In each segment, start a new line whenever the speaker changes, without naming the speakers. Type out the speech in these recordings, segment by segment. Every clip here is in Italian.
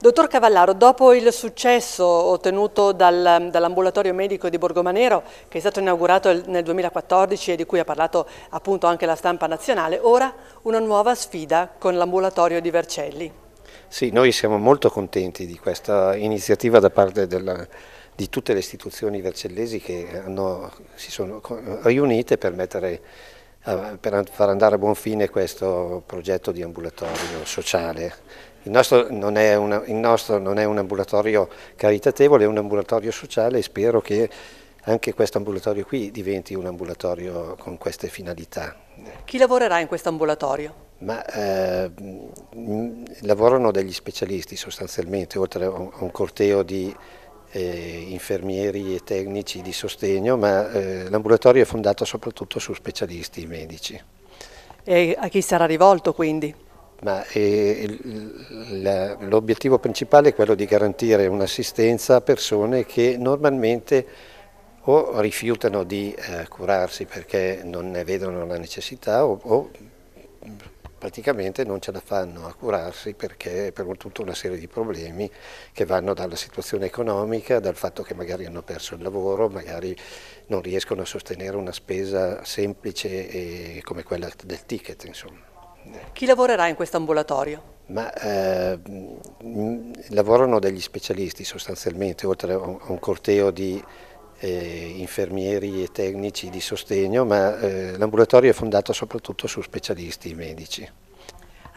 Dottor Cavallaro, dopo il successo ottenuto dal, dall'ambulatorio medico di Borgomanero, che è stato inaugurato nel 2014 e di cui ha parlato appunto anche la stampa nazionale, ora una nuova sfida con l'ambulatorio di Vercelli.
Sì, noi siamo molto contenti di questa iniziativa da parte della, di tutte le istituzioni vercellesi che hanno, si sono riunite per mettere eh, per far andare a buon fine questo progetto di ambulatorio sociale. Il nostro, una, il nostro, non è un ambulatorio caritatevole, è un ambulatorio sociale e spero che anche questo ambulatorio qui diventi un ambulatorio con queste finalità.
Chi lavorerà in questo ambulatorio? Ma eh,
lavorano degli specialisti sostanzialmente, oltre a un corteo di eh, infermieri e tecnici di sostegno, ma eh, l'ambulatorio è fondato soprattutto su specialisti medici.
E a chi sarà rivolto quindi?
Eh, l'obiettivo principale è quello di garantire un'assistenza a persone che normalmente o rifiutano di eh, curarsi perché non ne vedono la necessità o, o praticamente non ce la fanno a curarsi perché per tutta una serie di problemi che vanno dalla situazione economica, dal fatto che magari hanno perso il lavoro, magari non riescono a sostenere una spesa semplice come quella del ticket. Insomma.
Chi lavorerà in questo ambulatorio?
Ma eh, lavorano degli specialisti sostanzialmente, oltre a un corteo di eh, infermieri e tecnici di sostegno, ma eh, l'ambulatorio è fondato soprattutto su specialisti medici.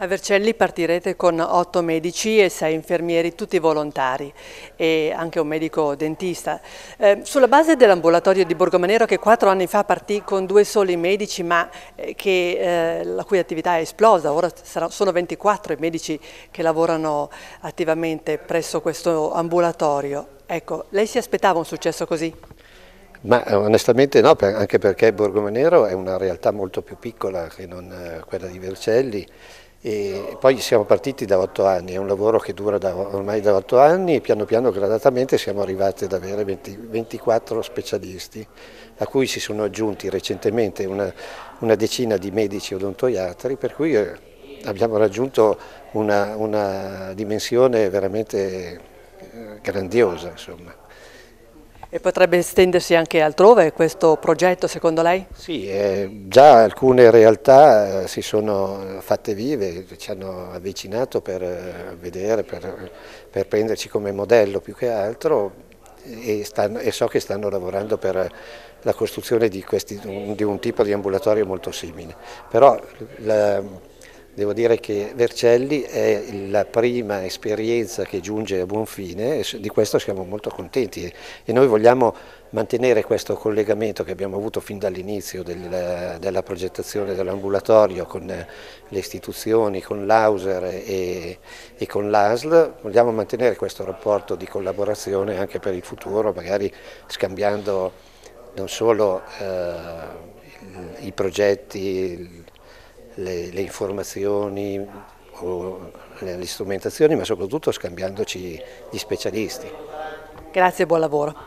A Vercelli partirete con otto medici e sei infermieri, tutti volontari e anche un medico dentista. Eh, sulla base dell'ambulatorio di Borgomanero che quattro anni fa partì con due soli medici ma eh, che, eh, la cui attività è esplosa, ora sarà, sono 24 i medici che lavorano attivamente presso questo ambulatorio. Ecco, lei si aspettava un successo così?
Ma eh, onestamente no, anche perché Borgomanero è una realtà molto più piccola che non eh, quella di Vercelli e poi siamo partiti da otto anni, è un lavoro che dura da, ormai da otto anni e piano piano gradatamente siamo arrivati ad avere 20, 24 specialisti, a cui si sono aggiunti recentemente una, una decina di medici odontoiatri, per cui eh, abbiamo raggiunto una, una dimensione veramente eh, grandiosa. Insomma.
E potrebbe estendersi anche altrove questo progetto secondo lei? Sì,
eh, già alcune realtà eh, si sono eh, fatte vive, ci hanno avvicinato per eh, vedere, per, per, prenderci come modello più che altro e, stanno, e so che stanno lavorando per la costruzione di, questi, di, un tipo di ambulatorio molto simile. Però la, Devo dire che Vercelli è la prima esperienza che giunge a buon fine e di questo siamo molto contenti e noi vogliamo mantenere questo collegamento che abbiamo avuto fin dall'inizio della, della, progettazione dell'ambulatorio con le istituzioni, con l'Auser e, e con l'ASL, vogliamo mantenere questo rapporto di collaborazione anche per il futuro, magari scambiando non solo eh, i progetti, le, le informazioni o le, le strumentazioni, ma soprattutto scambiandoci gli specialisti.
Grazie e buon lavoro.